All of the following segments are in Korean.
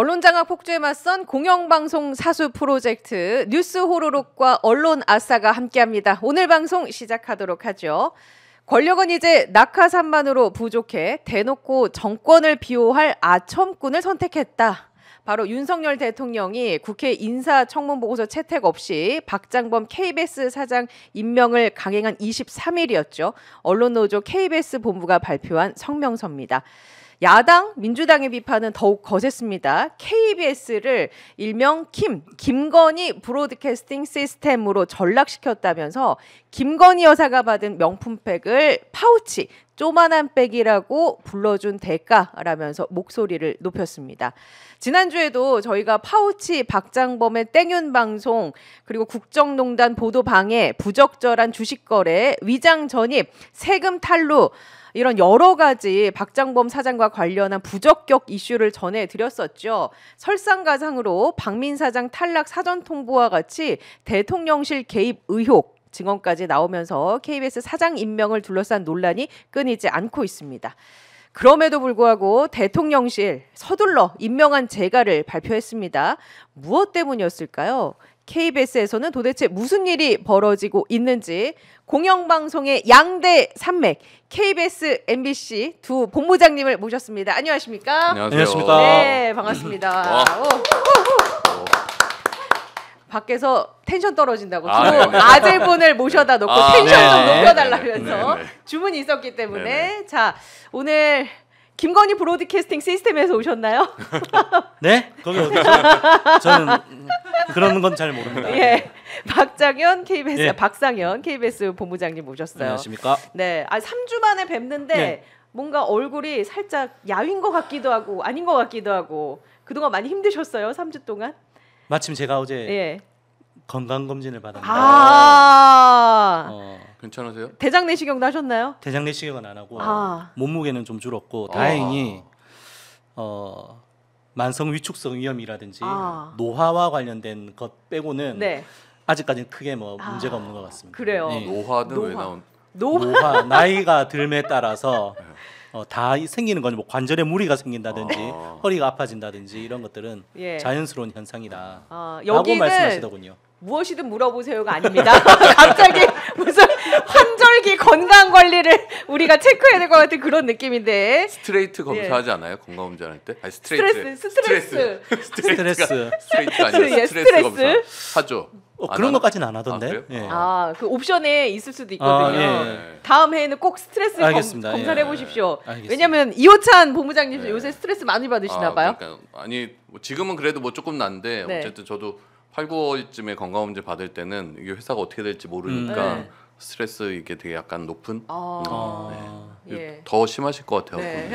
언론 장악 폭주에 맞선 공영방송 사수 프로젝트 뉴스 호로록과 언론 아싸가 함께합니다. 오늘 방송 시작하도록 하죠. 권력은 이제 낙하산만으로 부족해 대놓고 정권을 비호할 아첨꾼을 선택했다. 바로 윤석열 대통령이 국회 인사청문 보고서 채택 없이 박장범 KBS 사장 임명을 강행한 23일이었죠. 언론노조 KBS 본부가 발표한 성명서입니다. 야당 민주당의 비판은 더욱 거셌습니다. KBS를 일명 킴 김건희 브로드캐스팅 시스템으로 전락시켰다면서 김건희 여사가 받은 명품백을 파우치 쪼만한 백이라고 불러준 대가라면서 목소리를 높였습니다. 지난주에도 저희가 파우치 박장범의 땡윤 방송 그리고 국정농단 보도 방해 부적절한 주식 거래 위장 전입 세금 탈루 이런 여러 가지 박장범 사장과 관련한 부적격 이슈를 전해드렸었죠. 설상가상으로 박민 사장 탈락 사전 통보와 같이 대통령실 개입 의혹 증언까지 나오면서 KBS 사장 임명을 둘러싼 논란이 끊이지 않고 있습니다. 그럼에도 불구하고 대통령실 서둘러 임명한 재가를 발표했습니다. 무엇 때문이었을까요? KBS에서는 도대체 무슨 일이 벌어지고 있는지 공영방송의 양대 산맥 KBS, MBC 두 본부장님을 모셨습니다. 안녕하십니까? 안녕하세요. 네, 반갑습니다. 밖에서 텐션 떨어진다고 아, 네. 아들분을 모셔다 놓고 아, 텐션 네. 좀 높여달라면서 네, 네. 주문이 있었기 때문에 자 오늘 김건희 브로드캐스팅 시스템에서 오셨나요? 네? 거기 저는 그런 건 잘 모릅니다. 예. 박장현 KBS 예. 박상현 KBS 본부장님 모셨어요. 안녕하십니까? 네. 아 3주 만에 뵙는데 네. 뭔가 얼굴이 살짝 야윈 것 같기도 하고 아닌 것 같기도 하고 그동안 많이 힘드셨어요? 3주 동안? 마침 제가 어제 예. 건강 검진을 받았는데 아~ 어, 괜찮으세요? 대장 내시경도 하셨나요? 대장 내시경은 안 하고 아. 몸무게는 좀 줄었고 다행히 아. 어 만성 위축성 위염이라든지 아. 노화와 관련된 것 빼고는 네. 아직까지는 크게 뭐 아. 문제가 없는 것 같습니다. 그래요. 네. 노화는 노화. 왜 나온? 노화, 노화 나이가 듦에 따라서 네. 어, 다 생기는 거뭐 관절에 무리가 생긴다든지 아. 허리가 아파진다든지 이런 것들은 예. 자연스러운 현상이다. 아, 라고 말씀하시더군요. 무엇이든 물어보세요가 아닙니다. 갑자기 무슨 환절기 건강 관리를 우리가 체크해야 될 것 같은 그런 느낌인데. 스트레이트 검사하지 예. 않아요? 건강 검진할 때? 아니 스트레이 스트레스. 스트레이트. 스트레스. 스트레스. 스트레이 아니라 스트레스, 검사 하죠. 어, 그런 것까지는 안 하던데. 아, 예. 아, 그 옵션에 있을 수도 아, 있거든요. 아, 예. 다음 해에는 꼭 스트레스 검, 검사를 예. 해보십시오. 왜냐하면 이호찬 본부장님 네. 요새 스트레스 많이 받으시나 아, 봐요. 그러니까, 아니 뭐 지금은 그래도 뭐 조금 난데 네. 어쨌든 저도 8, 9월쯤에 건강검진 받을 때는 이 회사가 어떻게 될지 모르니까 음, 네. 스트레스 이게 되게 약간 높은 아. 아. 예. 더 심하실 것 같아요. 네.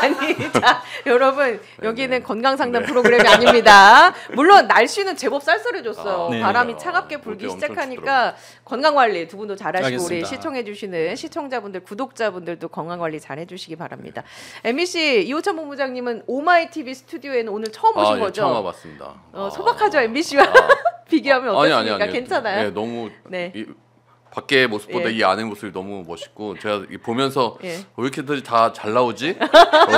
아니, 자, 여러분, 네, 여기는 네네. 건강 상담 네 프로그램이 아닙니다. 물론 날씨는 제법 쌀쌀해졌어요. 아, 네. 바람이 아, 차갑게 불기 시작하니까 건강 관리 두 분도 잘하시고 알겠습니다. 우리 시청해 주시는 시청자분들, 구독자분들도 건강 관리 잘 해주시기 바랍니다. 에미 씨, e 이호찬 본부장님은 오마이 TV 스튜디오에는 오늘 처음 아, 오신 아, 예, 거죠? 처음 와봤습니다. 어, 아. 소박하죠, 에미 씨와 e 비교하면 어떻습니까? 아니, 아니, 아니, 괜찮아요? 네, 너무 네. 이, 밖에 모습보다 예. 이 안의 모습이 너무 멋있고 제가 보면서 예. 왜 어, 이렇게들 다잘 나오지?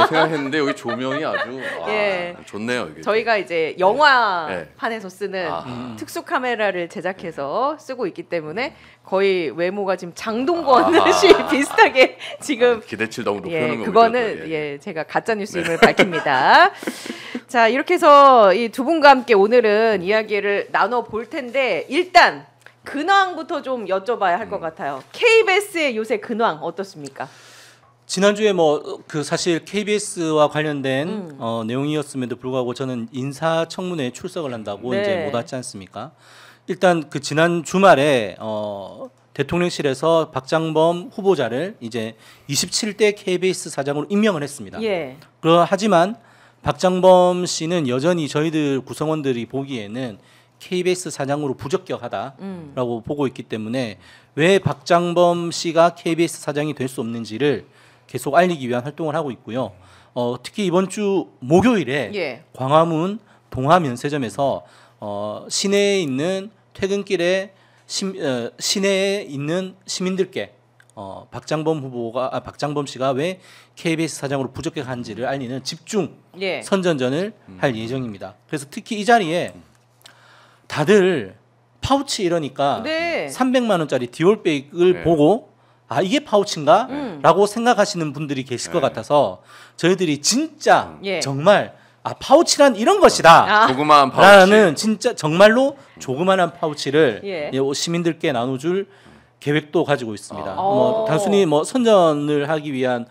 생각했는데 여기 조명이 아주 와, 아, 예. 좋네요. 이게. 저희가 네. 이제 영화판에서 네. 쓰는 아. 특수 카메라를 제작해서 쓰고 있기 때문에 거의 외모가 지금 장동건 아. 씨 비슷하게 지금 아, 기대치를 너무 높여놓은 예, 그거는 예, 예. 예. 제가 가짜 뉴스임을 네. 밝힙니다. 자 이렇게 해서 이 두 분과 함께 오늘은 이야기를 나눠 볼 텐데 일단 근황부터 좀 여쭤봐야 할것 음. 같아요. KBS의 요새 근황 어떻습니까? 지난주에 뭐 그 사실 KBS와 관련된 음. 어, 내용이었음에도 불구하고 저는 인사청문회 출석을 한다고 네. 이제 못 왔지 않습니까? 일단 그 지난 주말에 어, 대통령실에서 박장범 후보자를 이제 27대 KBS 사장으로 임명을 했습니다. 예. 그러 하지만 박장범 씨는 여전히 저희들 구성원들이 보기에는 KBS 사장으로 부적격하다라고 음. 보고 있기 때문에 왜 박장범 씨가 KBS 사장이 될 수 없는지를 계속 알리기 위한 활동을 하고 있고요. 어, 특히 이번 주 목요일에 예. 광화문 동화면세점에서 어, 시내에 있는 퇴근길에 심, 어, 시내에 있는 시민들께 어, 박장범 후보가 아, 박장범 씨가 왜 KBS 사장으로 부적격한지를 알리는 집중 예. 선전전을 음. 할 예정입니다. 그래서 특히 이 자리에 음. 다들 파우치 이러니까 네. 300만 원짜리 디올백을 네. 보고 아 이게 파우치인가라고 음. 네. 생각하시는 분들이 계실 것 네. 같아서 저희들이 진짜 음. 예. 정말 아 파우치란 이런 것이다. 아. 조그마한 파우치. 라는 진짜 정말로 조그마한 파우치를 예. 예 뭐 시민들께 나눠줄 계획도 가지고 있습니다. 아. 뭐 단순히 뭐 선전을 하기 위한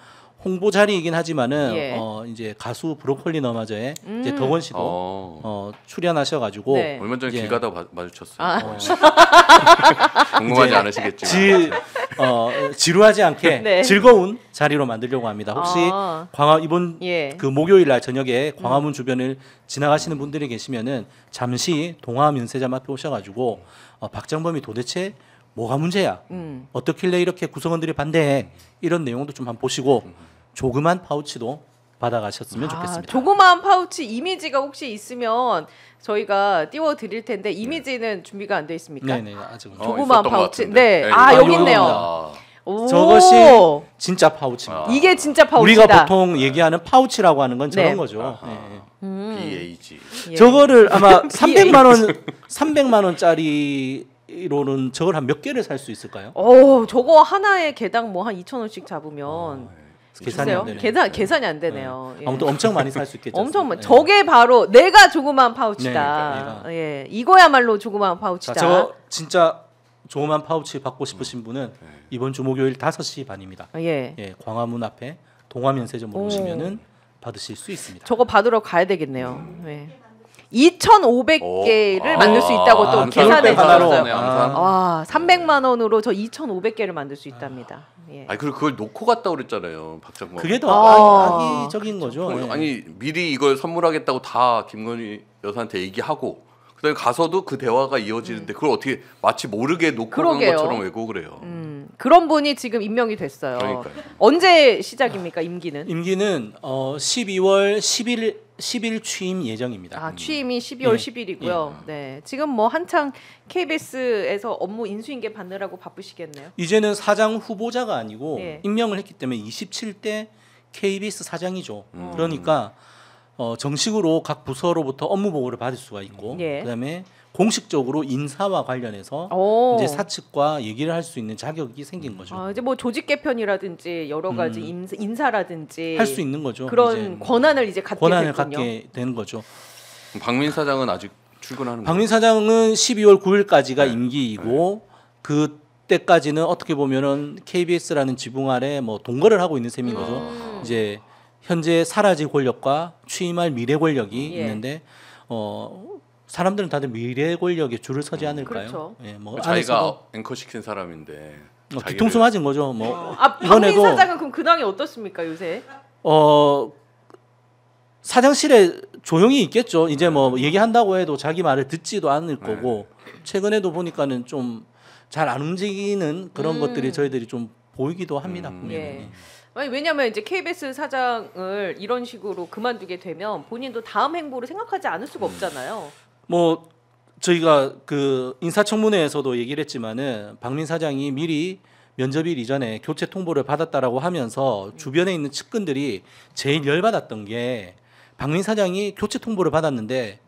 홍보 자리이긴 하지만은 예. 어 이제 가수 브로콜리 너마저의 음. 이제 덕원 씨도 어. 어 출연하셔가지고 네. 얼마 전에 길 가다 마, 주쳤어요 아. 어. 궁금하지 않으시겠죠. 어, 지루하지 않게 네. 즐거운 자리로 만들려고 합니다. 혹시 아. 광화 이번 예. 그 목요일 날 저녁에 광화문 음. 주변을 지나가시는 분들이 계시면은 잠시 동화문 세점 앞에 오셔가지고 어, 박정범이 도대체 뭐가 문제야? 음. 어떻길래 이렇게 구성원들이 반대해? 이런 내용도 좀 한번 보시고 음. 조그만 파우치도 받아가셨으면 아, 좋겠습니다. 조그마 파우치 이미지가 혹시 있으면 저희가 띄워 드릴 텐데 네. 이미지는 네. 준비가 안 돼 있습니까? 네네 아직 어, 조그마 파우치. 네. 네. 아, 여기 있네요. 저것이 진짜 파우치입니다. 아. 이게 진짜 파우치다. 우리가 보통 얘기하는 파우치라고 하는 건 저런 네. 거죠. 음. BAG. 예. 저거를 아마 300만 원 300만 원짜리 단위로는 저걸 한 몇 개를 살 수 있을까요? 어, 저거 하나에 개당 뭐 한 2천 원씩 잡으면 어, 예. 계산이 안 되네요. 계산 네. 계산이 안 되네요. 네. 예. 아무튼 엄청 많이 살 수 있겠죠. 엄청 많. 네. 저게 바로 내가 조그만 파우치다. 네, 그러니까 예, 이거야말로 조그만 파우치다. 자, 저 진짜 조그만 파우치 받고 싶으신 분은 음. 이번 주 목요일 5시 반입니다. 아, 예, 예 광화문 앞에 동화면세점 오시면은 받으실 수 있습니다. 저거 받으러 가야 되겠네요. 음. 네. 2,500개를 오. 만들 수 아, 있다고 아, 또 계산했었어요. 네, 와, 300만 원으로 저 2,500개를 만들 수 있답니다. 아. 예. 아니 그리고 그걸 놓고 갔다 그랬잖아요, 박정권. 그게 더 악의적인 아. 거죠. 예. 아니 미리 이걸 선물하겠다고 다 김건희 여사한테 얘기하고 그다음에 가서도 그 대화가 이어지는데 음. 그걸 어떻게 마치 모르게 놓고 그러 것처럼 왜곡을 해요. 음, 그런 분이 지금 임명이 됐어요. 그러니까요. 언제 시작입니까 임기는? 임기는 어, 12월 10일 10일 취임 예정입니다. 아 음. 취임이 12월 예. 10일이고요. 예. 네 지금 뭐 한창 KBS에서 업무 인수인계 받느라고 바쁘시겠네요. 이제는 사장 후보자가 아니고 예. 임명을 했기 때문에 27대 KBS 사장이죠. 음. 그러니까. 어, 정식으로 각 부서로부터 업무 보고를 받을 수가 있고 예. 그다음에 공식적으로 인사와 관련해서 오. 이제 사측과 얘기를 할 수 있는 자격이 생긴 거죠. 아, 이제 뭐 조직 개편이라든지 여러 가지 음. 인사라든지 할 수 있는 거죠. 그런 이제 권한을 이제 갖게 권한을 됐군요. 갖게 되는 거죠. 박민 사장은 아직 출근하는 박민 사장은 12월 9일까지가 네. 임기이고 네. 그 때까지는 어떻게 보면은 KBS라는 지붕 아래 뭐 동거를 하고 있는 셈인 거죠. 음. 이제 현재 사라질 권력과 취임할 미래 권력이 예. 있는데 어 사람들은 다들 미래 권력에 줄을 서지 음, 않을까요? 그렇죠. 예, 뭐 자기가 앵커 시킨 사람인데 뭐 어, 뒤통수 맞은 거죠. 뭐 어, 아, 이번에도 사장은 그럼 근황이 어떻습니까 요새? 어 사장실에 조용히 있겠죠. 이제 뭐 네. 얘기한다고 해도 자기 말을 듣지도 않을 네. 거고 네. 최근에도 보니까는 좀 잘 안 움직이는 그런 음. 것들이 저희들이 좀 보이기도 합니다. 음. 예. 예. 아니, 왜냐면 이제 KBS 사장을 이런 식으로 그만두게 되면 본인도 다음 행보를 생각하지 않을 수가 음. 없잖아요. 뭐 저희가 그 인사청문회에서도 얘기를 했지만은 박민 사장이 미리 면접일 이전에 교체 통보를 받았다라고 하면서 네. 주변에 있는 측근들이 제일 열받았던 게 박민 사장이 교체 통보를 받았는데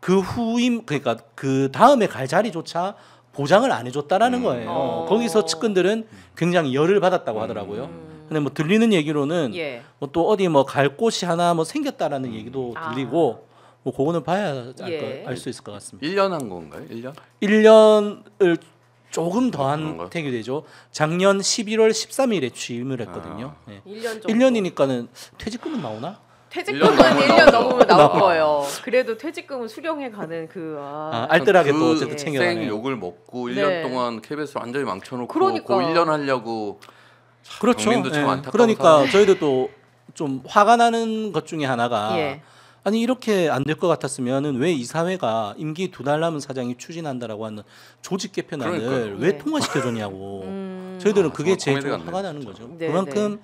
그 후임 그러니까 그 다음에 갈 자리조차 보장을 안 해줬다라는 음. 거예요. 음. 거기서 측근들은 굉장히 열을 받았다고 음. 하더라고요. 음. 근데 뭐 들리는 얘기로는 예. 뭐또 어디 뭐 갈 곳이 하나 뭐 생겼다라는 음. 얘기도 아. 들리고 아. 뭐 그거는 봐야 예. 알수 있을 것 같습니다. 1년 한 건가요? 1년? 1년을 조금 더한 택이 되죠. 작년 11월 13일에 취임을 했거든요. 아. 네. 1년 정도. 1년이니까는 퇴직금은 나오나? 퇴직금은 1년 넘으면 나올 거예요. 그래도 퇴직금은 수령해 가는 그 아. 아, 알뜰하게 그또 그 어쨌든 챙겨가네. 생 욕을 먹고 1년 네. 동안 KBS 완전히 망쳐놓고 그러니까. 그 1년 하려고 그렇죠. 예. 그러니까 저희도 또 좀 화가 나는 것 중에 하나가 예. 아니 이렇게 안 될 것 같았으면은 왜 이사회가 임기 두 달 남은 사장이 추진한다라고 하는 조직 개편안을 그러니까요. 왜 네. 통과시켜줬냐고 음... 저희들은 아, 그게 제일 좀 화가 나는 거죠. 네, 네. 그만큼 네.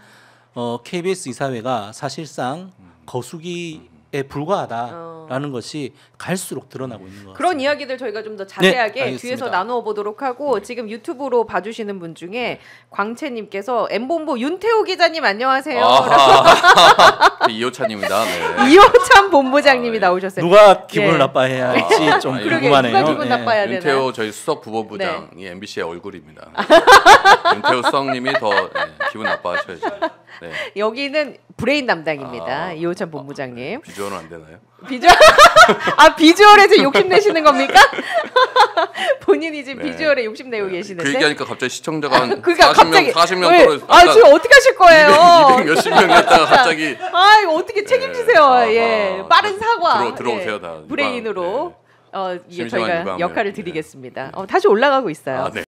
어, KBS 이사회가 사실상 음. 거수기 음. 불과하다라는 어. 것이 갈수록 드러나고 있는 것 그런 이야기들 저희가 좀 더 자세하게 네, 뒤에서 나누어 보도록 하고 네. 지금 유튜브로 봐주시는 분 중에 광채님께서 엠본보 윤태호 기자님 안녕하세요. 아, 그 이호찬입니다. 네. 이호찬 본부장님이 아, 예. 나오셨어요. 누가 기분을 예. 나빠해야 할지 아, 좀 아, 예. 궁금하네요. 기분 나빠야 되나? 윤태호 저희 수석 부본부장이 MBC의 네. 얼굴입니다. 네. 윤태호 수석님이 더 기분 나빠하셔야죠. 네. 여기는 브레인 담당입니다. 아, 이호찬 본부장님. 아, 네. 비주얼은 안 되나요? 비주얼 아 비주얼에서 욕심 내시는 겁니까? 본인이 지금 네. 비주얼에 욕심 내고 네. 계시는데. 그 얘기하니까 갑자기 시청자가 아, 한 그러니까 40명, 갑자기 40명 떨어져. 아 지금 어떻게 하실 거예요? 200, 몇십 명 했다가 갑자기. 아 이거 어떻게 네. 책임지세요? 아, 예 아, 아, 빠른 사과. 들어, 들어오세요 예. 다. 브레인으로. 네. 어, 예, 저희가 역할을 드리겠습니다. 어, 다시 올라가고 있어요. 네.